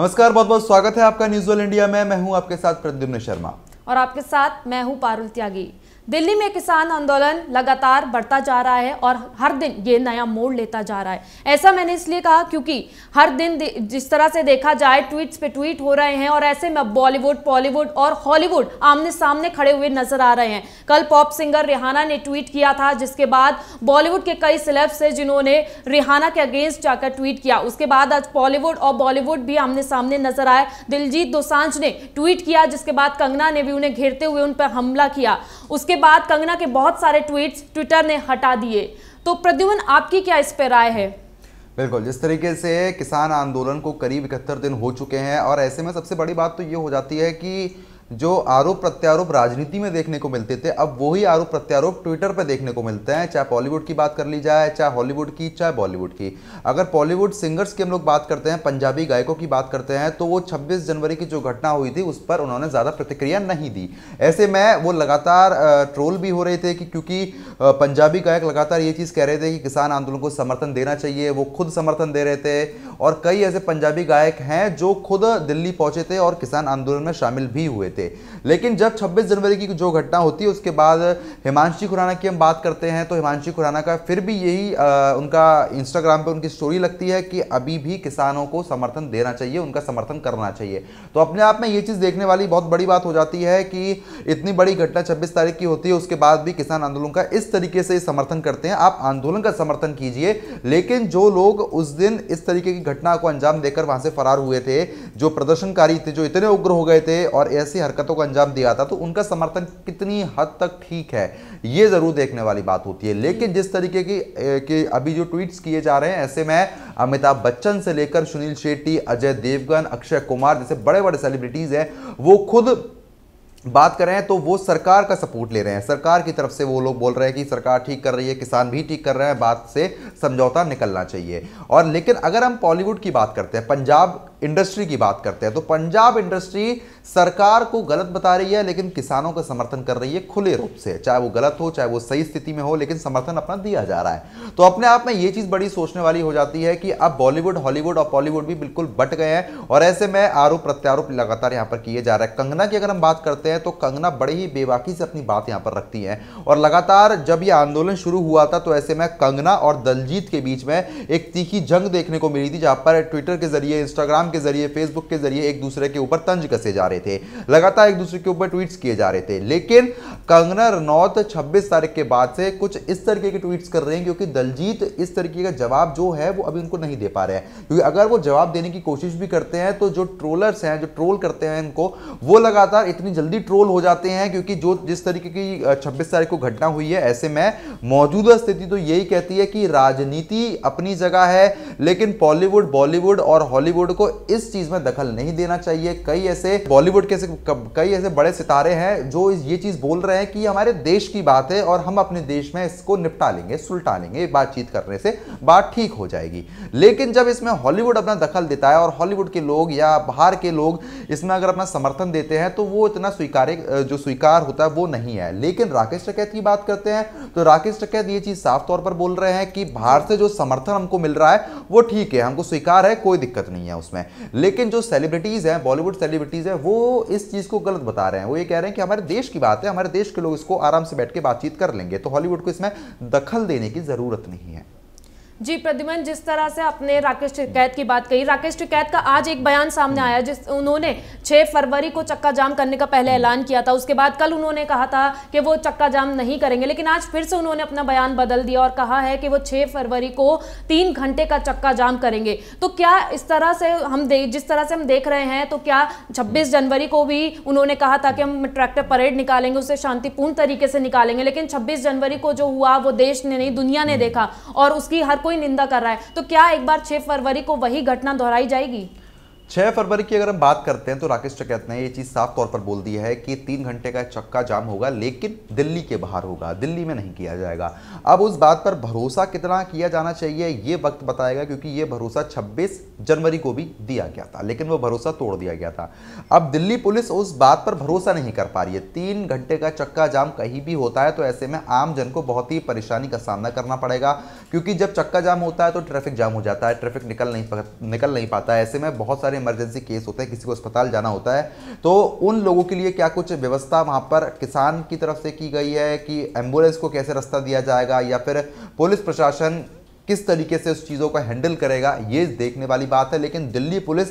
नमस्कार बहुत बहुत स्वागत है आपका न्यूज इंडिया में मैं हूं आपके साथ प्रद्युम्न शर्मा और आपके साथ मैं हूं पारुल त्यागी दिल्ली में किसान आंदोलन लगातार बढ़ता जा रहा है और हर दिन ये नया मोड़ लेता जा रहा है ऐसा मैंने इसलिए कहा क्योंकि हर दिन जिस तरह से देखा जाए ट्वीट्स पे ट्वीट हो रहे हैं और ऐसे में बॉलीवुड पॉलीवुड और हॉलीवुड आमने सामने खड़े हुए नजर आ रहे हैं कल पॉप सिंगर रिहाना ने ट्वीट किया था जिसके बाद बॉलीवुड के कई सिलेब्स है जिन्होंने रिहाना के अगेंस्ट जाकर ट्वीट किया उसके बाद आज बॉलीवुड और बॉलीवुड भी आमने सामने नजर आए दिलजीत दोसांझ ने ट्वीट किया जिसके बाद कंगना ने भी उन्हें घेरते हुए उन पर हमला किया उसके उसके बाद कंगना के बहुत सारे ट्वीट्स ट्विटर ने हटा दिए तो प्रद्युमन आपकी क्या इस पर राय है बिल्कुल जिस तरीके से किसान आंदोलन को करीब इकहत्तर दिन हो चुके हैं और ऐसे में सबसे बड़ी बात तो ये हो जाती है कि जो आरोप प्रत्यारोप राजनीति में देखने को मिलते थे अब वही आरोप प्रत्यारोप ट्विटर पर देखने को मिलते हैं चाहे बॉलीवुड की बात कर ली जाए चाहे हॉलीवुड की चाहे बॉलीवुड की अगर बॉलीवुड सिंगर्स की हम लोग बात करते हैं पंजाबी गायकों की बात करते हैं तो वो 26 जनवरी की जो घटना हुई थी उस पर उन्होंने ज़्यादा प्रतिक्रिया नहीं दी ऐसे में वो लगातार ट्रोल भी हो रहे थे कि क्योंकि पंजाबी गायक लगातार ये चीज़ कह रहे थे कि किसान आंदोलन को समर्थन देना चाहिए वो खुद समर्थन दे रहे थे और कई ऐसे पंजाबी गायक हैं जो खुद दिल्ली पहुंचे थे और किसान आंदोलन में शामिल भी हुए थे थे लेकिन जब 26 जनवरी की जो घटना होती है उसके बाद हिमांशी खुराना की हम बात करते हैं तो हिमांशी खुराना का फिर भी यही आ, उनका इंस्टाग्राम पर उनकी स्टोरी लगती है कि अभी भी किसानों को समर्थन देना चाहिए उनका समर्थन करना चाहिए तो अपने आप में ये चीज़ देखने वाली बहुत बड़ी बात हो जाती है कि इतनी बड़ी घटना छब्बीस तारीख की होती है उसके बाद भी किसान आंदोलन का इस तरीके से समर्थन करते हैं आप आंदोलन का समर्थन कीजिए लेकिन जो लोग उस दिन इस तरीके की घटना को अंजाम देकर वहां से फरार हुए थे जो प्रदर्शनकारी थे जो इतने उग्र हो गए थे और ऐसी हरकतों को अंजाम दिया था तो उनका समर्थन कितनी हद तक ठीक है ये ज़रूर देखने वाली बात होती है लेकिन जिस तरीके की कि अभी जो ट्वीट्स किए जा रहे हैं ऐसे में अमिताभ बच्चन से लेकर सुनील शेट्टी अजय देवगन अक्षय कुमार जैसे बड़े बड़े सेलिब्रिटीज़ हैं वो खुद बात कर रहे हैं तो वो सरकार का सपोर्ट ले रहे हैं सरकार की तरफ से वो लोग बोल रहे हैं कि सरकार ठीक कर रही है किसान भी ठीक कर रहे हैं बात से समझौता निकलना चाहिए और लेकिन अगर हम बॉलीवुड की बात करते हैं पंजाब इंडस्ट्री की बात करते हैं तो पंजाब इंडस्ट्री सरकार को गलत बता रही है लेकिन किसानों का समर्थन कर रही है खुले रूप से चाहे वो गलत हो चाहे वो सही स्थिति में हो लेकिन समर्थन अपना दिया जा रहा है तो अपने आप में ये चीज़ बड़ी सोचने वाली हो जाती है कि अब बॉलीवुड हॉलीवुड और बॉलीवुड भी बिल्कुल बट गए हैं और ऐसे में आरोप प्रत्यारोप लगातार यहां पर किए जा रहे हैं कंगना की अगर हम बात करते हैं तो कंगना बड़े ही बेबाकी से अपनी बात यहां पर रखती है और लगातार जब यह आंदोलन शुरू हुआ था तो ऐसे में कंगना और दलजीत के बीच में एक तीखी जंग देखने को मिली थी जहां पर ट्विटर के जरिए इंस्टाग्राम के जरिए फेसबुक के जरिए एक दूसरे के ऊपर तंज कसे जा रहे थे लगातार एक दूसरे के ऊपर ट्वीट्स किए जा रहे थे लेकिन कंगना रनौत 26 तारीख के बाद से कुछ इस तरीके के ट्वीट्स कर रहे हैं क्योंकि दलजीत इस तरीके का जवाब जो है वो अभी उनको नहीं दे पा रहे हैं क्योंकि अगर वो जवाब देने की कोशिश भी करते हैं तो जो ट्रोलर्स हैं जो ट्रोल करते हैं इनको वो लगातार इतनी जल्दी ट्रोल हो जाते हैं क्योंकि जो जिस तरीके की छब्बीस तारीख को घटना हुई है ऐसे में मौजूदा स्थिति तो यही कहती है कि राजनीति अपनी जगह है लेकिन बॉलीवुड बॉलीवुड और हॉलीवुड को इस चीज में दखल नहीं देना चाहिए कई ऐसे बॉलीवुड के कई ऐसे बड़े सितारे हैं जो ये चीज़ बोल रहे हैं कि हमारे देश की बात है और हम अपने देश में इसको निपटा लेंगे सुलटा लेंगे बातचीत करने से बात ठीक हो जाएगी लेकिन जब इसमें हॉलीवुड अपना दखल देता है और हॉलीवुड के लोग या बाहर के लोग इसमें अगर अपना समर्थन देते हैं तो वो इतना स्वीकार जो स्वीकार होता है वो नहीं है लेकिन राकेश टकैत की बात करते हैं तो राकेश टकैत ये चीज़ साफ तौर पर बोल रहे हैं कि बाहर से जो समर्थन हमको मिल रहा है वो ठीक है हमको स्वीकार है कोई दिक्कत नहीं है उसमें लेकिन जो सेलिब्रिटीज़ हैं बॉलीवुड सेलिब्रिटीज़ हैं वो वो इस चीज़ को गलत बता रहे हैं वो ये कह रहे हैं कि हमारे देश की बात है हमारे देश के लोग इसको आराम से बैठ के बातचीत कर लेंगे तो हॉलीवुड को इसमें दखल देने की ज़रूरत नहीं है जी प्रद्युमन जिस तरह से आपने राकेश टिकैत की बात कही राकेश टिकैत का आज एक बयान सामने आया जिस उन्होंने 6 फरवरी को चक्का जाम करने का पहले ऐलान किया था उसके बाद कल उन्होंने कहा था कि वो चक्का जाम नहीं करेंगे लेकिन आज फिर से उन्होंने अपना बयान बदल दिया और कहा है कि वो 6 फरवरी को तीन घंटे का चक्का जाम करेंगे तो क्या इस तरह से हम जिस तरह से हम देख रहे हैं तो क्या छब्बीस जनवरी को भी उन्होंने कहा था कि हम ट्रैक्टर परेड निकालेंगे उसे शांतिपूर्ण तरीके से निकालेंगे लेकिन छब्बीस जनवरी को जो हुआ वो देश ने नहीं दुनिया ने देखा और उसकी हर कोई कोई निंदा कर रहा है तो क्या एक बार छह फरवरी को वही घटना दोहराई जाएगी छह फरवरी की अगर हम बात करते हैं तो राकेश चकैत ने ये चीज साफ तौर पर बोल दी है कि तीन घंटे का चक्का जाम होगा लेकिन दिल्ली के बाहर होगा दिल्ली में नहीं किया जाएगा अब उस बात पर भरोसा कितना किया जाना चाहिए ये वक्त बताएगा क्योंकि ये भरोसा 26 जनवरी को भी दिया गया था लेकिन वो भरोसा तोड़ दिया गया था अब दिल्ली पुलिस उस बात पर भरोसा नहीं कर पा रही है तीन घंटे का चक्का जाम कहीं भी होता है तो ऐसे में आम जन को बहुत ही परेशानी का सामना करना पड़ेगा क्योंकि जब चक्का जाम होता है तो ट्रैफिक जाम हो जाता है ट्रैफिक निकल नहीं निकल नहीं पाता है ऐसे में बहुत सारे इमरजेंसी केस होते हैं किसी को अस्पताल जाना होता है तो उन लोगों के लिए क्या कुछ व्यवस्था वहाँ पर किसान की तरफ से की गई है कि एम्बुलेंस को कैसे रास्ता दिया जाएगा या फिर पुलिस प्रशासन किस तरीके से उस चीज़ों को हैंडल करेगा ये देखने वाली बात है लेकिन दिल्ली पुलिस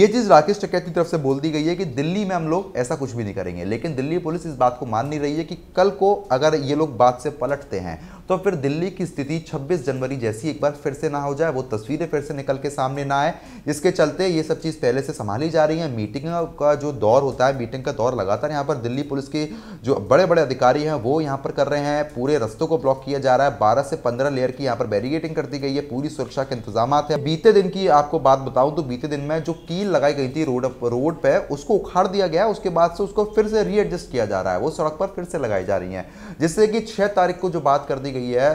ये चीज़ राकेश टकैत की तरफ से बोल दी गई है कि दिल्ली में हम लोग ऐसा कुछ भी नहीं करेंगे लेकिन दिल्ली पुलिस इस बात को मान नहीं रही है कि कल को अगर ये लोग बात से पलटते हैं तो फिर दिल्ली की स्थिति 26 जनवरी जैसी एक बार फिर से ना हो जाए वो तस्वीरें फिर से निकल के सामने ना आए जिसके चलते ये सब चीज़ पहले से संभाली जा रही है मीटिंग का जो दौर होता है मीटिंग का दौर लगातार यहाँ पर दिल्ली पुलिस के जो बड़े बड़े अधिकारी हैं वो यहाँ पर कर रहे हैं पूरे रस्तों को ब्लॉक किया जा रहा है बारह से पंद्रह लेयर की यहाँ पर बैरिगेटिंग कर दी गई है पूरी सुरक्षा के इंतजाम है बीते दिन की आपको बात बताऊँ तो बीते दिन में जो कील लगाई गई थी रोड रोड पर उसको उखाड़ दिया गया उसके बाद से उसको फिर से रीएडजस्ट किया जा रहा है वो सड़क पर फिर से लगाई जा रही है जिससे कि छह तारीख को जो बात कर दी दी गई है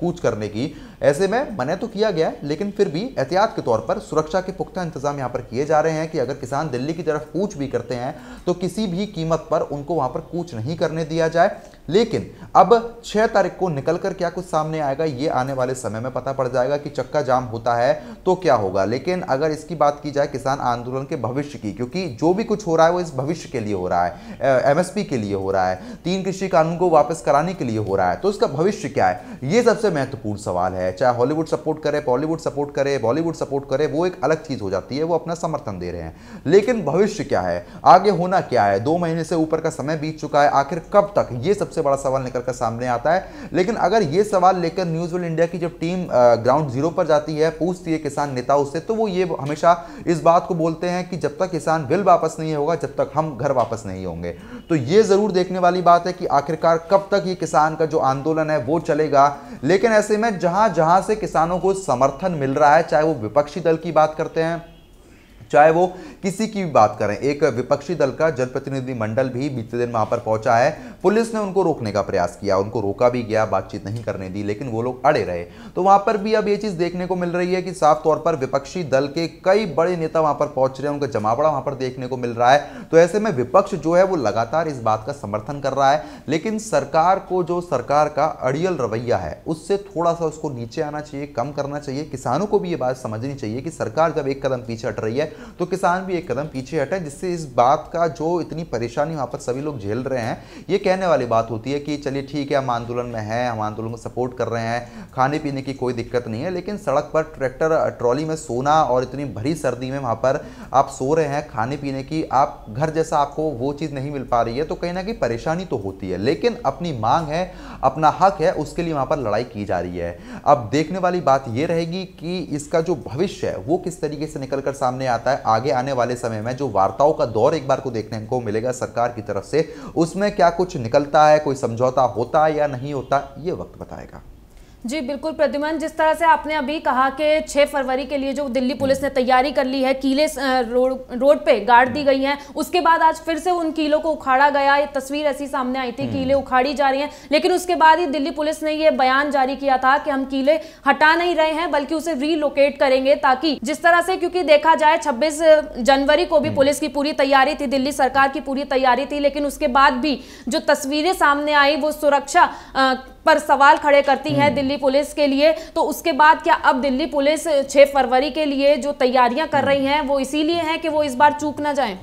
कूच करने की ऐसे में मने तो किया गया है लेकिन फिर भी एहतियात के तौर पर सुरक्षा के पुख्ता इंतजाम यहाँ पर किए जा रहे हैं कि अगर किसान दिल्ली की तरफ कूच भी करते हैं तो किसी भी कीमत पर उनको वहाँ पर कूच नहीं करने दिया जाए लेकिन अब 6 तारीख को निकलकर क्या कुछ सामने आएगा ये आने वाले समय में पता पड़ जाएगा कि चक्का जाम होता है तो क्या होगा लेकिन अगर इसकी बात की जाए किसान आंदोलन के भविष्य की क्योंकि जो भी कुछ हो रहा है वो इस भविष्य के लिए हो रहा है एमएसपी के लिए हो रहा है तीन कृषि कानून को वापस कराने के लिए हो रहा है तो इसका भविष्य क्या है ये सबसे महत्वपूर्ण सवाल है चाहे हॉलीवुड सपोर्ट करे बॉलीवुड सपोर्ट करे बॉलीवुड सपोर्ट करे वो एक अलग चीज़ हो जाती है वो अपना समर्थन दे रहे हैं लेकिन भविष्य क्या है आगे होना क्या है दो महीने से ऊपर का समय बीत चुका है आखिर कब तक ये सबसे सबसे बड़ा सवाल निकल कर सामने आता है लेकिन अगर ये सवाल लेकर न्यूज़ वर्ल्ड इंडिया की जब टीम ग्राउंड जीरो पर जाती है पूछती है किसान नेताओं से तो वो ये हमेशा इस बात को बोलते हैं कि जब तक किसान बिल वापस नहीं होगा जब तक हम घर वापस नहीं होंगे तो ये ज़रूर देखने वाली बात है कि आखिरकार कब तक ये किसान का जो आंदोलन है वो चलेगा लेकिन ऐसे में जहां जहां से किसानों को समर्थन मिल रहा है चाहे वो विपक्षी दल की बात करते हैं चाहे वो किसी की भी बात करें एक विपक्षी दल का जनप्रतिनिधि मंडल भी बीते दिन वहां पर पहुंचा है पुलिस ने उनको रोकने का प्रयास किया उनको रोका भी गया बातचीत नहीं करने दी लेकिन वो लोग अड़े रहे तो वहां पर भी अब ये चीज देखने को मिल रही है कि साफ तौर पर विपक्षी दल के कई बड़े नेता वहां पर पहुंच रहे हैं उनका जमावड़ा वहां पर देखने को मिल रहा है तो ऐसे में विपक्ष जो है वो लगातार इस बात का समर्थन कर रहा है लेकिन सरकार को जो सरकार का अड़ियल रवैया है उससे थोड़ा सा उसको नीचे आना चाहिए कम करना चाहिए किसानों को भी ये बात समझनी चाहिए कि सरकार जब एक कदम पीछे हट रही है तो किसान भी एक कदम पीछे हटे जिससे इस बात का जो इतनी परेशानी वहाँ पर सभी लोग झेल रहे हैं ये कहने वाली बात होती है कि चलिए ठीक है हम आंदोलन में हैं हम आंदोलन को सपोर्ट कर रहे हैं खाने पीने की कोई दिक्कत नहीं है लेकिन सड़क पर ट्रैक्टर ट्रॉली में सोना और इतनी भरी सर्दी में वहाँ पर आप सो रहे हैं खाने पीने की आप घर जैसा आपको वो चीज़ नहीं मिल पा रही है तो कहीं ना कहीं परेशानी तो होती है लेकिन अपनी मांग है अपना हक है उसके लिए वहाँ पर लड़ाई की जा रही है अब देखने वाली बात ये रहेगी कि इसका जो भविष्य है वो किस तरीके से निकल कर सामने आता जाता है आगे आने वाले समय में जो वार्ताओं का दौर एक बार को देखने को मिलेगा सरकार की तरफ से उसमें क्या कुछ निकलता है कोई समझौता होता है या नहीं होता ये वक्त बताएगा जी बिल्कुल प्रद्युमन जिस तरह से आपने अभी कहा कि 6 फरवरी के लिए जो दिल्ली पुलिस ने तैयारी कर ली है कीले रोड रोड पे गाड़ दी गई हैं उसके बाद आज फिर से उन कीलों को उखाड़ा गया ये तस्वीर ऐसी सामने आई थी हम्म। कीले उखाड़ी जा रही हैं लेकिन उसके बाद ही दिल्ली पुलिस ने ये बयान जारी किया था कि हम कीले हटा नहीं रहे हैं बल्कि उसे रीलोकेट करेंगे ताकि जिस तरह से क्योंकि देखा जाए छब्बीस जनवरी को भी हम्म। पुलिस की पूरी तैयारी थी दिल्ली सरकार की पूरी तैयारी थी लेकिन उसके बाद भी जो तस्वीरें सामने आई वो सुरक्षा पर सवाल खड़े करती है हम्म। दिल्ली पुलिस के लिए तो उसके बाद क्या अब दिल्ली पुलिस 6 फरवरी के लिए जो तैयारियां कर हम्म। रही हैं वो इसीलिए हैं कि वो इस बार चूक ना जाएं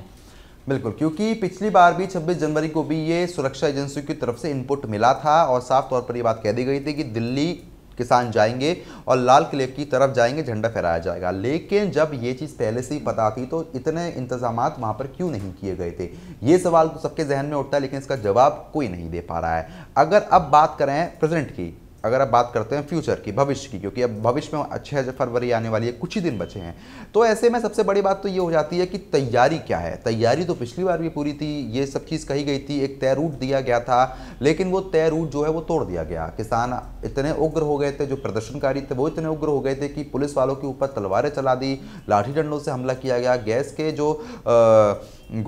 बिल्कुल क्योंकि पिछली बार भी 26 जनवरी को भी ये सुरक्षा एजेंसियों की तरफ से इनपुट मिला था और साफ तौर पर ये बात कह दी गई थी कि दिल्ली किसान जाएंगे और लाल किले की तरफ जाएंगे झंडा फहराया जाएगा लेकिन जब ये चीज़ पहले से ही पता थी तो इतने इंतजाम वहाँ पर क्यों नहीं किए गए थे ये सवाल तो सबके जहन में उठता है लेकिन इसका जवाब कोई नहीं दे पा रहा है अगर अब बात करें प्रेजेंट की अगर आप बात करते हैं फ्यूचर की भविष्य की क्योंकि अब भविष्य में अच्छे फरवरी आने वाली है कुछ ही दिन बचे हैं तो ऐसे में सबसे बड़ी बात तो ये हो जाती है कि तैयारी क्या है तैयारी तो पिछली बार भी पूरी थी ये सब चीज़ कही गई थी एक तय रूट दिया गया था लेकिन वो तय रूट जो है वो तोड़ दिया गया किसान इतने उग्र हो गए थे जो प्रदर्शनकारी थे वो इतने उग्र हो गए थे कि पुलिस वालों के ऊपर तलवारें चला दी लाठी डंडों से हमला किया गया गैस के जो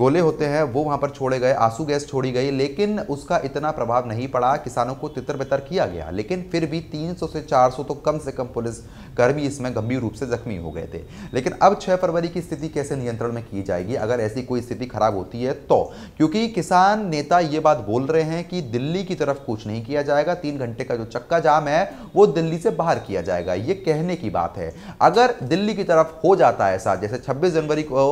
गोले होते हैं वो वहाँ पर छोड़े गए आंसू गैस छोड़ी गई लेकिन उसका इतना प्रभाव नहीं पड़ा किसानों को तितर बितर किया गया लेकिन फिर भी 300 से 400 तो कम से कम पुलिस कर्मी इसमें गंभीर रूप से जख्मी हो गए थे लेकिन अब 6 फरवरी की स्थिति कैसे नियंत्रण में की जाएगी अगर ऐसी कोई स्थिति खराब होती है तो क्योंकि किसान नेता ये बात बोल रहे हैं कि दिल्ली की तरफ कुछ नहीं किया जाएगा तीन घंटे का जो चक्का जाम है वो दिल्ली से बाहर किया जाएगा ये कहने की बात है अगर दिल्ली की तरफ हो जाता है ऐसा जैसे छब्बीस जनवरी को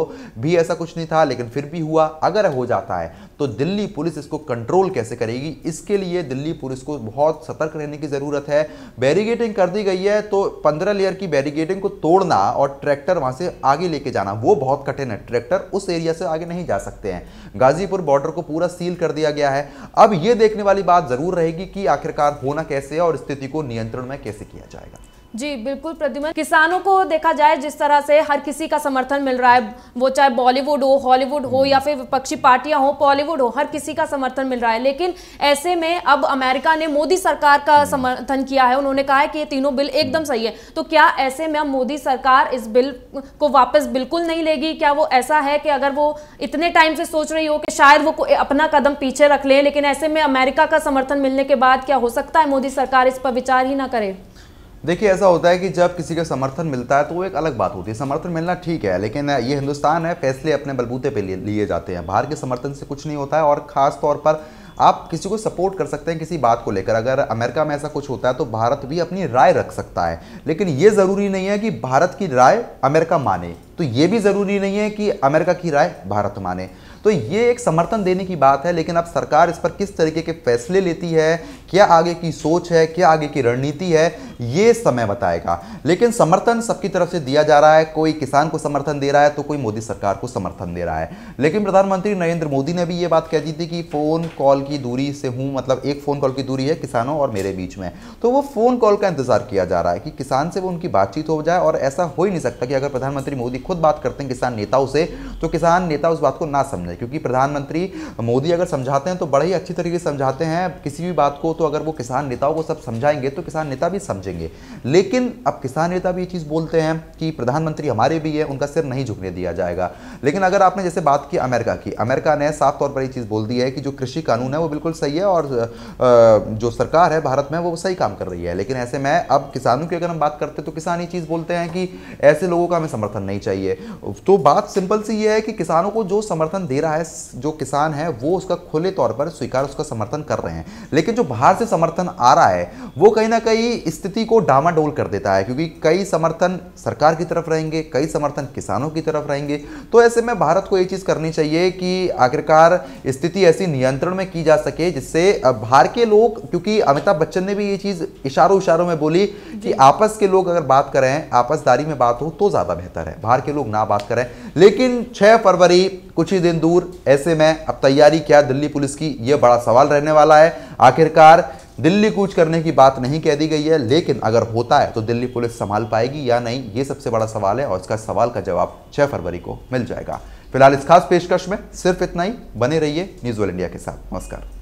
भी ऐसा कुछ नहीं था लेकिन फिर भी हुआ अगर हो जाता है तो दिल्ली पुलिस इसको कंट्रोल कैसे करेगी इसके लिए दिल्ली पुलिस को बहुत सतर्क रहने की जरूरत ज़रूरत है बैरिगेटिंग कर दी गई है तो पंद्रह लेयर की बैरिगेटिंग को तोड़ना और ट्रैक्टर वहाँ से आगे लेके जाना वो बहुत कठिन है ट्रैक्टर उस एरिया से आगे नहीं जा सकते हैं गाजीपुर बॉर्डर को पूरा सील कर दिया गया है अब ये देखने वाली बात ज़रूर रहेगी कि आखिरकार होना कैसे है और स्थिति को नियंत्रण में कैसे किया जाएगा जी बिल्कुल प्रद्युमन किसानों को देखा जाए जिस तरह से हर किसी का समर्थन मिल रहा है वो चाहे बॉलीवुड हो हॉलीवुड हो हम्म। या फिर विपक्षी पार्टियां हो बॉलीवुड हो हर किसी का समर्थन मिल रहा है लेकिन ऐसे में अब अमेरिका ने मोदी सरकार का हम्म। समर्थन किया है उन्होंने कहा है कि ये तीनों बिल एकदम हम्म। सही है तो क्या ऐसे में अब मोदी सरकार इस बिल को वापस बिल्कुल नहीं लेगी क्या वो ऐसा है कि अगर वो इतने टाइम से सोच रही हो कि शायद वो अपना कदम पीछे रख ले लेकिन ऐसे में अमेरिका का समर्थन मिलने के बाद क्या हो सकता है मोदी सरकार इस पर विचार ही ना करे देखिए ऐसा होता है कि जब किसी का समर्थन मिलता है तो वो एक अलग बात होती है समर्थन मिलना ठीक है लेकिन ये हिंदुस्तान है फैसले अपने बलबूते पे लिए जाते हैं बाहर के समर्थन से कुछ नहीं होता है और ख़ास तौर पर आप किसी को सपोर्ट कर सकते हैं किसी बात को लेकर अगर अमेरिका में ऐसा कुछ होता है तो भारत भी अपनी राय रख सकता है लेकिन ये ज़रूरी नहीं है कि भारत की राय अमेरिका माने तो ये भी ज़रूरी नहीं है कि अमेरिका की राय भारत माने तो ये एक समर्थन देने की बात है लेकिन अब सरकार इस पर किस तरीके के फैसले लेती है क्या आगे की सोच है क्या आगे की रणनीति है ये समय बताएगा लेकिन समर्थन सबकी तरफ से दिया जा रहा है कोई किसान को समर्थन दे रहा है तो कोई मोदी सरकार को समर्थन दे रहा है लेकिन प्रधानमंत्री नरेंद्र मोदी ने भी ये बात कह दी थी कि फ़ोन कॉल की दूरी से हूँ मतलब एक फ़ोन कॉल की दूरी है किसानों और मेरे बीच में तो वो फ़ोन कॉल का इंतज़ार किया जा रहा है कि किसान से वो उनकी बातचीत हो जाए और ऐसा हो ही नहीं सकता कि अगर प्रधानमंत्री मोदी खुद बात करते हैं किसान नेताओं से तो किसान नेता उस बात को ना समझे क्योंकि प्रधानमंत्री मोदी अगर समझाते हैं तो बड़े ही अच्छी तरीके से समझाते हैं किसी भी बात को तो अगर वो किसान नेताओं को सब समझाएंगे तो किसान नेता भी समझ पहुंचेंगे लेकिन अब किसान नेता भी ये चीज़ बोलते हैं कि प्रधानमंत्री हमारे भी हैं उनका सिर नहीं झुकने दिया जाएगा लेकिन अगर आपने जैसे बात की अमेरिका की अमेरिका ने साफ तौर पर ये चीज़ बोल दी है कि जो कृषि कानून है वो बिल्कुल सही है और जो सरकार है भारत में वो सही काम कर रही है लेकिन ऐसे में अब किसानों की अगर हम बात करते तो किसान ये चीज़ बोलते हैं कि ऐसे लोगों का हमें समर्थन नहीं चाहिए तो बात सिंपल सी ये है कि किसानों को जो समर्थन दे रहा है जो किसान है वो उसका खुले तौर पर स्वीकार उसका समर्थन कर रहे हैं लेकिन जो बाहर से समर्थन आ रहा है वो कहीं ना कहीं स्थिति स्थिति को डामाडोल कर देता है क्योंकि कई समर्थन सरकार की तरफ रहेंगे कई समर्थन किसानों की तरफ रहेंगे तो ऐसे में भारत को ये चीज़ करनी चाहिए कि आखिरकार स्थिति ऐसी नियंत्रण में की जा सके जिससे बाहर के लोग क्योंकि अमिताभ बच्चन ने भी ये चीज़ इशारों इशारों में बोली कि आपस के लोग अगर बात करें आपसदारी में बात हो तो ज़्यादा बेहतर है बाहर के लोग ना बात करें लेकिन छः फरवरी कुछ ही दिन दूर ऐसे में अब तैयारी क्या दिल्ली पुलिस की ये बड़ा सवाल रहने वाला है आखिरकार दिल्ली कूच करने की बात नहीं कह दी गई है लेकिन अगर होता है तो दिल्ली पुलिस संभाल पाएगी या नहीं ये सबसे बड़ा सवाल है और इसका सवाल का जवाब छह फरवरी को मिल जाएगा फिलहाल इस खास पेशकश में सिर्फ इतना ही बने रहिए न्यूज वेल इंडिया के साथ नमस्कार